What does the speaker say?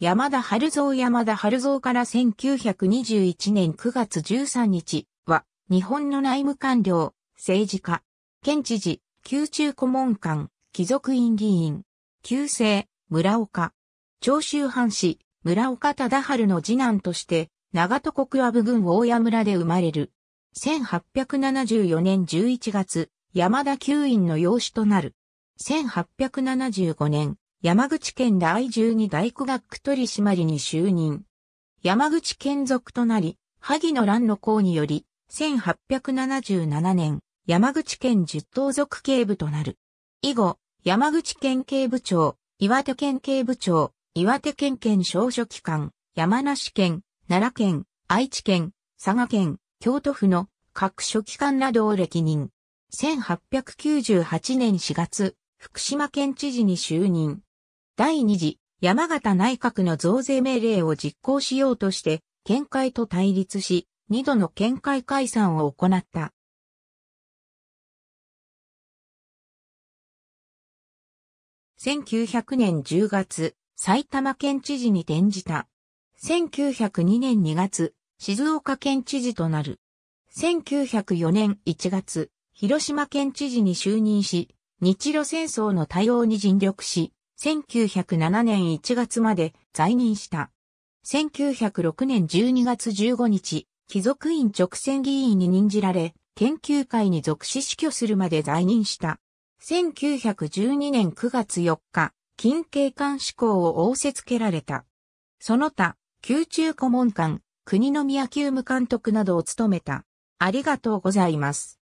山田春蔵山田春蔵から1921年9月13日は、日本の内務官僚、政治家、県知事、宮中顧問官、貴族院議員、旧姓、村岡、長州藩士、村岡忠春の次男として、長戸国阿部郡大谷村で生まれる。1874年11月、山田旧院の養子となる。1875年、山口県第十二大工学取締に就任。山口県属となり、萩野乱の功により、1877年、山口県十島属警部となる。以後、山口県警部長、岩手県警部長、岩手県県少書記官、山梨県、奈良県、愛知県、佐賀県、京都府の各書記官などを歴任。1898年4月、福島県知事に就任。第2次山形内閣の増税命令を実行しようとして、県会と対立し、二度の県会解散を行った。1900年10月、埼玉県知事に転じた。1902年2月、静岡県知事となる。1904年1月、広島県知事に就任し、日露戦争の対応に尽力し、1907年1月まで在任した。1906年12月15日、貴族院直選議員に任じられ、研究会に属し死去するまで在任した。1912年9月4日、近景官志向を仰せつけられた。その他、宮中顧問官、国宮宮務監督などを務めた。ありがとうございます。